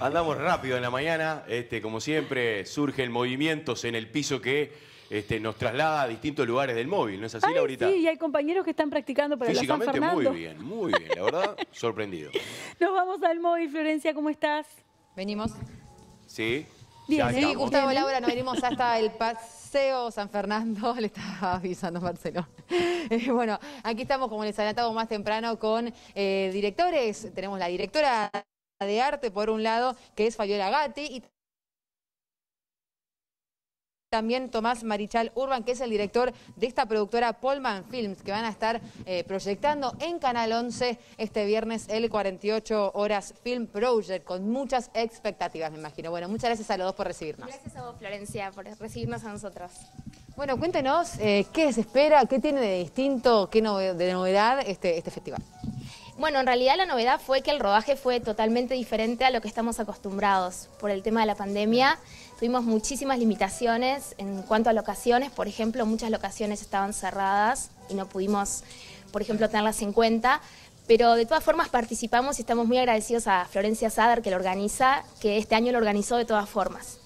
Andamos rápido en la mañana, este, como siempre surgen movimientos en el piso que este, nos traslada a distintos lugares del móvil, ¿no es así, Laurita? Sí, y hay compañeros que están practicando para la San Fernando. muy bien, muy bien, la verdad, sorprendido. Nos vamos al móvil, Florencia, ¿cómo estás? Venimos. Sí. Bien, Gustavo ¿eh? Laura, nos venimos hasta el Paseo San Fernando, le estaba avisando Marcelo. Eh, bueno, aquí estamos, como les adelantamos más temprano, con eh, directores. Tenemos la directora de arte, por un lado, que es Fayola Gatti, y también Tomás Marichal Urban, que es el director de esta productora Polman Films, que van a estar eh, proyectando en Canal 11 este viernes el 48 Horas Film Project, con muchas expectativas, me imagino. Bueno, muchas gracias a los dos por recibirnos. Gracias a vos, Florencia, por recibirnos a nosotros. Bueno, cuéntenos eh, qué se espera, qué tiene de distinto, qué de novedad este, este festival. Bueno, en realidad la novedad fue que el rodaje fue totalmente diferente a lo que estamos acostumbrados. Por el tema de la pandemia tuvimos muchísimas limitaciones en cuanto a locaciones. Por ejemplo, muchas locaciones estaban cerradas y no pudimos, por ejemplo, tenerlas en cuenta. Pero de todas formas participamos y estamos muy agradecidos a Florencia Sader que lo organiza, que este año lo organizó de todas formas.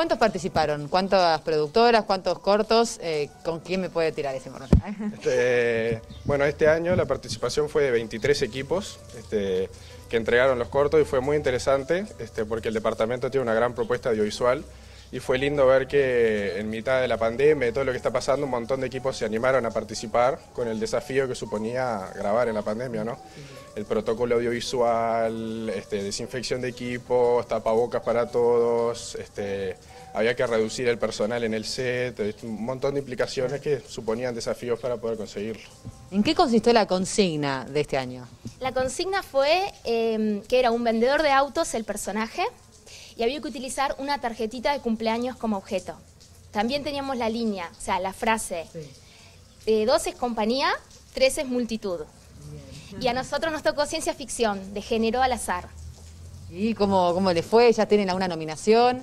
¿Cuántos participaron? ¿Cuántas productoras? ¿Cuántos cortos? Eh, ¿Con quién me puede tirar ese morro? Este, bueno, este año la participación fue de 23 equipos este, que entregaron los cortos y fue muy interesante este, porque el departamento tiene una gran propuesta audiovisual y fue lindo ver que en mitad de la pandemia, de todo lo que está pasando, un montón de equipos se animaron a participar con el desafío que suponía grabar en la pandemia, ¿no? El protocolo audiovisual, este, desinfección de equipos, tapabocas para todos, este, había que reducir el personal en el set, un montón de implicaciones que suponían desafíos para poder conseguirlo. ¿En qué consistió la consigna de este año? La consigna fue eh, que era un vendedor de autos el personaje, y había que utilizar una tarjetita de cumpleaños como objeto. También teníamos la línea, o sea, la frase. de dos es compañía, tres es multitud. Y a nosotros nos tocó ciencia ficción, de género al azar. ¿Y cómo, cómo les fue? ¿Ya tienen alguna nominación?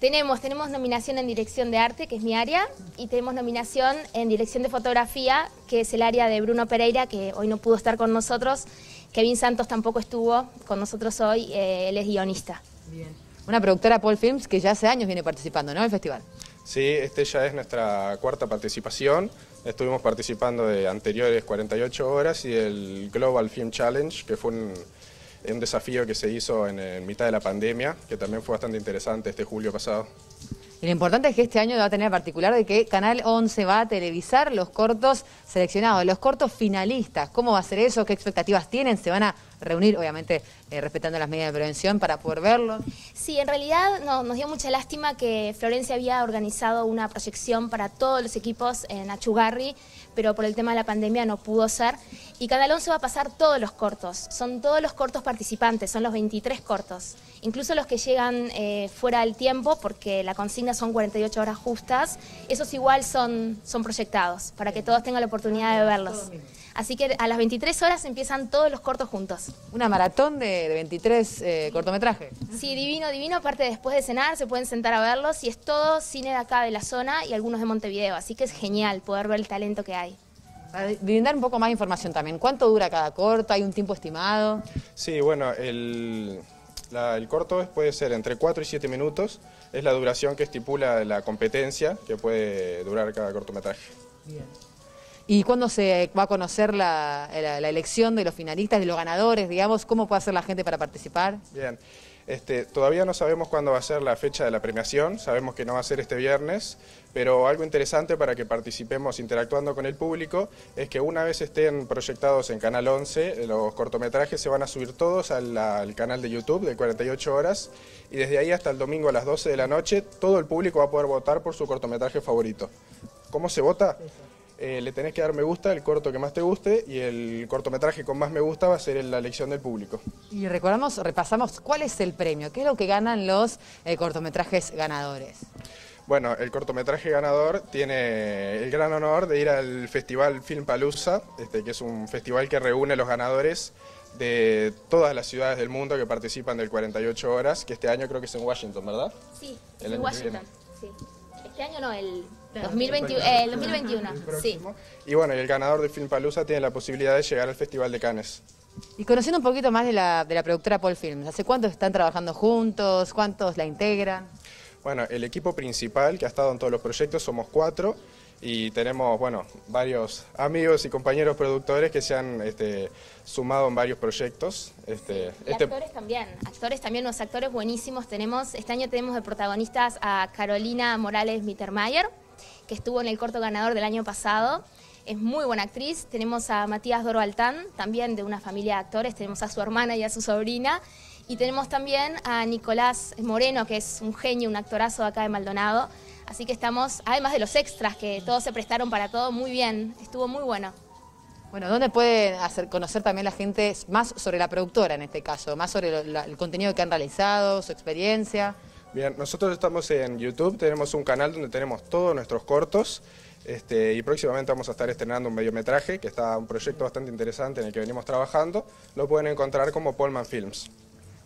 Tenemos, tenemos nominación en dirección de arte, que es mi área, y tenemos nominación en dirección de fotografía, que es el área de Bruno Pereira, que hoy no pudo estar con nosotros. Kevin Santos tampoco estuvo con nosotros hoy, eh, él es guionista. Bien una productora Paul Films que ya hace años viene participando, ¿no? El festival. Sí, este ya es nuestra cuarta participación. Estuvimos participando de anteriores 48 horas y el Global Film Challenge, que fue un, desafío que se hizo en mitad de la pandemia, que también fue bastante interesante este julio pasado. Y lo importante es que este año va a tener particular de que Canal 11 va a televisar los cortos seleccionados, los cortos finalistas. ¿Cómo va a ser eso? ¿Qué expectativas tienen? ¿Se van a reunir, obviamente eh, respetando las medidas de prevención, para poder verlo? Sí, en realidad nos dio mucha lástima que Florencia había organizado una proyección para todos los equipos en Achugarri pero por el tema de la pandemia no pudo ser. Y cada 11 va a pasar todos los cortos, son todos los cortos participantes, son los 23 cortos, incluso los que llegan eh, fuera del tiempo, porque la consigna son 48 horas justas, esos igual son, son proyectados, para que todos tengan la oportunidad de verlos. Así que a las 23 horas empiezan todos los cortos juntos. Una maratón de 23 eh, cortometrajes. Sí, divino, divino. Aparte, después de cenar se pueden sentar a verlos y es todo cine de acá de la zona y algunos de Montevideo. Así que es genial poder ver el talento que hay brindar un poco más de información también, ¿cuánto dura cada corto? ¿Hay un tiempo estimado? Sí, bueno, el, el corto puede ser entre 4 y 7 minutos, es la duración que estipula la competencia que puede durar cada cortometraje. Bien. ¿Y cuándo se va a conocer la, elección de los finalistas, de los ganadores, digamos? ¿Cómo puede hacer la gente para participar? Bien, este, todavía no sabemos cuándo va a ser la fecha de la premiación, sabemos que no va a ser este viernes, pero algo interesante para que participemos interactuando con el público es que una vez estén proyectados en Canal 11, eh, los cortometrajes se van a subir todos al, al canal de YouTube de 48 horas y desde ahí hasta el domingo a las 12 de la noche todo el público va a poder votar por su cortometraje favorito. ¿Cómo se vota? Eh, le tenés que dar me gusta el corto que más te guste y el cortometraje con más me gusta va a ser la elección del público. Y recordamos, repasamos cuál es el premio, qué es lo que ganan los eh, cortometrajes ganadores. Bueno, el cortometraje ganador tiene el gran honor de ir al festival Film Palusa... este, que es un festival que reúne los ganadores de todas las ciudades del mundo que participan del 48 horas, que este año creo que es en Washington, ¿verdad? Sí, en Washington, sí. Este año no, el 2021, 2021, eh, sí. Y bueno, y el ganador de Film Palusa tiene la posibilidad de llegar al Festival de Cannes. Y conociendo un poquito más de la, de la productora Paul Films, ¿hace cuánto están trabajando juntos? ¿Cuántos la integran? Bueno, el equipo principal que ha estado en todos los proyectos somos cuatro y tenemos, bueno, varios amigos y compañeros productores que se han este, sumado en varios proyectos. Este, este, actores también, actores también, unos actores buenísimos tenemos. Este año tenemos de protagonistas a Carolina Morales Mittermeier, que estuvo en el corto ganador del año pasado. Es muy buena actriz. Tenemos a Matías Doro Altán, también de una familia de actores. Tenemos a su hermana y a su sobrina. Y tenemos también a Nicolás Moreno, que es un genio, un actorazo acá de Maldonado. Así que estamos, además de los extras, que todos se prestaron para todo, muy bien. Estuvo muy bueno. Bueno, ¿dónde puede hacer conocer también la gente más sobre la productora en este caso? Más sobre el contenido que han realizado, su experiencia. Bien, nosotros estamos en YouTube, tenemos un canal donde tenemos todos nuestros cortos. Este, y próximamente vamos a estar estrenando un mediometraje, que está un proyecto bastante interesante en el que venimos trabajando. Lo pueden encontrar como Polman Films.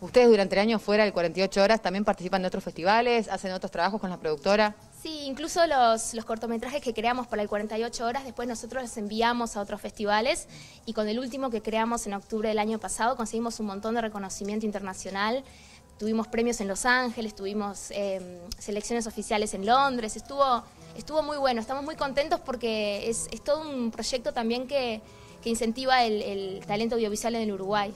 Ustedes durante el año fuera del 48 horas también participan de otros festivales, hacen otros trabajos con la productora. Sí, incluso los, los, cortometrajes que creamos para el 48 horas, después nosotros los enviamos a otros festivales y con el último que creamos en octubre del año pasado conseguimos un montón de reconocimiento internacional tuvimos premios en Los Ángeles, tuvimos em, selecciones oficiales en Londres, estuvo, estuvo muy bueno, estamos muy contentos porque es, todo un proyecto también que, incentiva el, talento audiovisual en el Uruguay.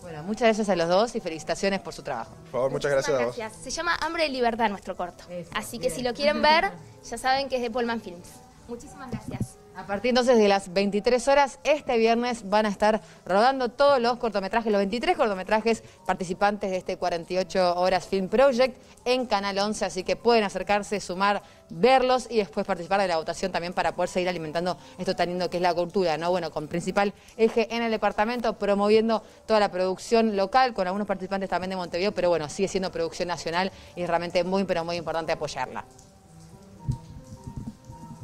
Bueno, muchas gracias a los dos y felicitaciones por su trabajo. Por favor, muchas gracias, a vos. Se llama Hambre de Libertad nuestro corto. Así que si lo quieren ver, ya saben que es de Pullman Films. Muchísimas gracias. A partir entonces de las 23 horas, este viernes van a estar rodando todos los cortometrajes, los 23 cortometrajes participantes de este 48 Horas Film Project en Canal 11, así que pueden acercarse, sumar, verlos y después participar de la votación también para poder seguir alimentando esto tan lindo que es la cultura, ¿no? Bueno, con principal eje en el departamento, promoviendo toda la producción local, con algunos participantes también de Montevideo, pero bueno, sigue siendo producción nacional y es realmente muy, pero muy importante apoyarla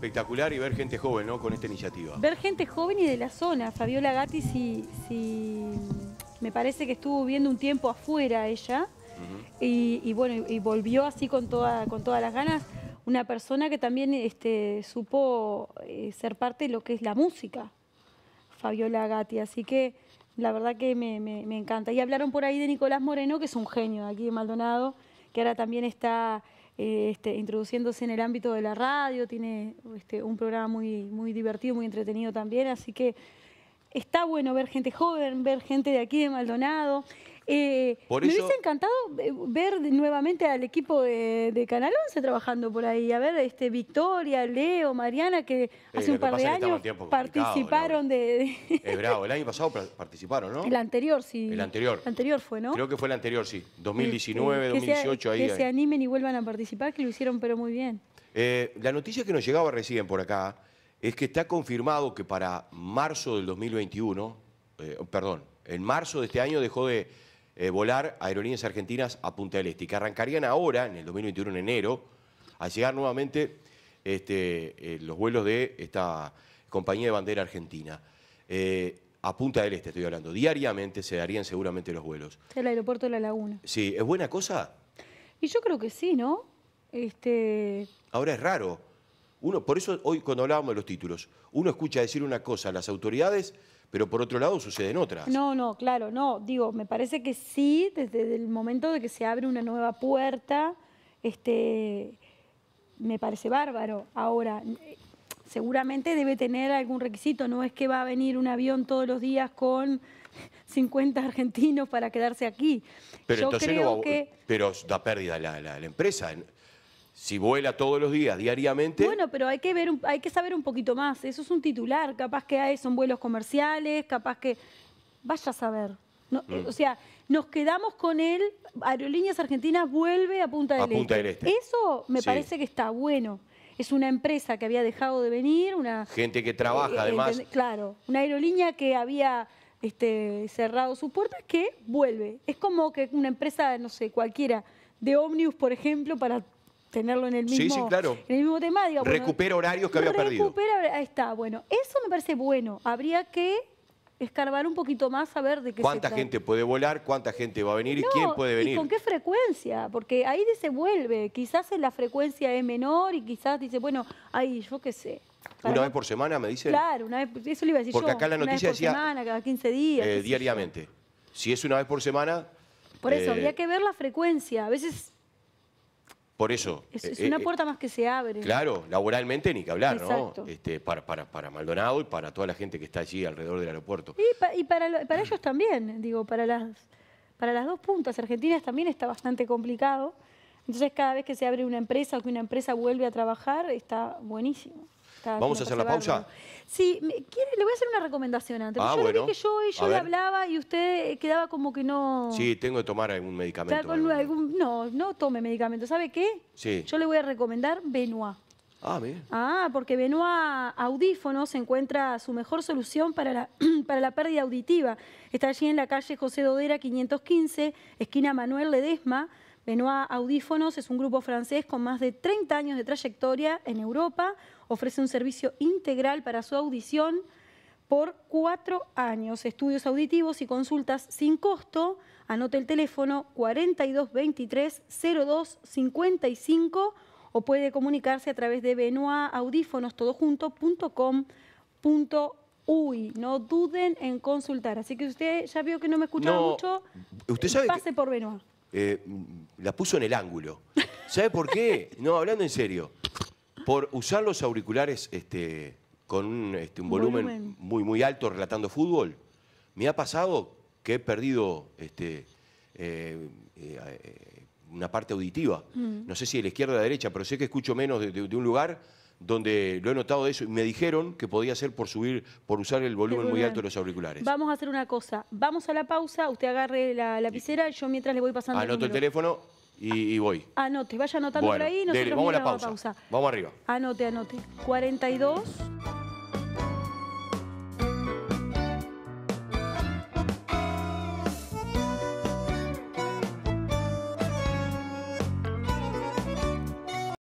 espectacular y ver gente joven, ¿no? Con esta iniciativa. Ver gente joven y de la zona. Fabiola Gatti, si, me parece que estuvo viendo un tiempo afuera ella. y, bueno, y volvió así con, con todas las ganas. Una persona que también este, supo eh, ser parte de lo que es la música, Fabiola Gatti. Así que la verdad que me, encanta. Y hablaron por ahí de Nicolás Moreno, que es un genio aquí de Maldonado, que ahora también está eh, este, introduciéndose en el ámbito de la radio, tiene este, un programa muy, muy divertido, muy entretenido también, así que está bueno ver gente joven, ver gente de aquí de Maldonado. Eh, me hubiese encantado eh, ver nuevamente al equipo de, Canal 11 trabajando por ahí. A ver, este, Victoria, Leo, Mariana, que eh, hace un par de años participaron de, bravo, el año pasado participaron, ¿no? El anterior, sí. El anterior. El anterior fue, ¿no? Creo que fue el anterior, sí. 2019, este, 2018, ahí. Que se animen y vuelvan a participar, que lo hicieron pero muy bien. la noticia que nos llegaba recién por acá es que está confirmado que para marzo del 2021, perdón, en marzo de este año dejó de eh, volar aerolíneas argentinas a Punta del Este, que arrancarían ahora, en el 2021, en enero, a llegar nuevamente este, eh, los vuelos de esta compañía de bandera argentina. Eh, a Punta del Este estoy hablando. Diariamente se darían seguramente los vuelos. El aeropuerto de La Laguna. Sí, ¿es buena cosa? Y yo creo que sí, ¿no? Este... Ahora es raro. Uno, por eso hoy cuando hablábamos de los títulos, uno escucha decir una cosa las autoridades pero por otro lado suceden otras. No, no, claro, no. Digo, me parece que sí, desde el momento de que se abre una nueva puerta, este, me parece bárbaro. Ahora, seguramente debe tener algún requisito, no es que va a venir un avión todos los días con 50 argentinos para quedarse aquí. Pero entonces Pero da pérdida la, la empresa. Si vuela todos los días, diariamente. Bueno, pero hay que ver, hay que saber un poquito más. Eso es un titular. Capaz que hay, son vuelos comerciales, capaz que. Vaya a saber. Eh, mm. O sea, nos quedamos con él. Aerolíneas Argentinas vuelve a Punta del, este. este. Eso me parece que está bueno. Es una empresa que había dejado de venir, una. Gente que trabaja, eh, eh, además. Claro, una aerolínea que había este, cerrado sus puertas que vuelve. Es como que una empresa, no sé, cualquiera, de ómnibus, por ejemplo, para tenerlo en el mismo, sí, claro. en el mismo tema. recupera horarios que había perdido. ahí está, bueno, eso me parece bueno. Habría que escarbar un poquito más a ver de qué ¿Cuánta gente puede volar? ¿Cuánta gente va a venir? ¿Y quién puede venir? ¿Y con qué frecuencia? Porque ahí se vuelve. Quizás la frecuencia es menor y quizás dice, bueno, ahí yo qué sé. ¿Una vez por semana me dice? Claro, una vez, eso le iba a decir Porque acá la noticia una vez semana, cada 15 días. Eh, diariamente. Si es una vez por semana... Por eso, eh, habría que ver la frecuencia. A veces por eso. Es, eh, una eh, eh, puerta más que se abre. Claro, laboralmente ni que hablar, ¿no? Este, para, para, para, Maldonado y para toda la gente que está allí alrededor del aeropuerto. Y, y para, para, ellos también, digo, para las, para las dos puntas argentinas también está bastante complicado. Entonces, cada vez que se abre una empresa o que una empresa vuelve a trabajar, está buenísimo. Vamos a hacer la pausa. Sí, le voy a hacer una recomendación antes. Ah, yo bueno. que yo, le hablaba y usted quedaba como que no... Sí, tengo que tomar algún medicamento. no, no tome medicamento. ¿Sabe qué? Yo le voy a recomendar Benoit. Ah, bien. Ah, porque Benoit Audífonos encuentra su mejor solución para la, para la pérdida auditiva. Está allí en la calle José Dodera 515, esquina Manuel Ledesma. Benoit Audífonos es un grupo francés con más de 30 años de trayectoria en Europa. Ofrece un servicio integral para su audición por cuatro años. Estudios auditivos y consultas sin costo. Anote el teléfono 4223-0255 o puede comunicarse a través de punto Uy, no duden en consultar. Así que usted ya vio que no me escuchaba mucho. pase por Benoit. Eh, la puso en el ángulo. ¿Sabe por qué? No, hablando en serio. Por usar los auriculares este, con un, este, volumen, muy, muy alto relatando fútbol, me ha pasado que he perdido este, eh, eh, una parte auditiva. Mm. No sé si de la izquierda o de la derecha, pero sé que escucho menos de un lugar donde lo he notado de eso y me dijeron que podía ser por subir, por usar el volumen, muy alto de los auriculares. Vamos a hacer una cosa, vamos a la pausa, usted agarre la lapicera, yo mientras le voy pasando Anoto el, teléfono y, voy. Anote, vaya anotando por ahí. Nosotros vamos a la pausa. Vamos arriba. Anote, anote. 42...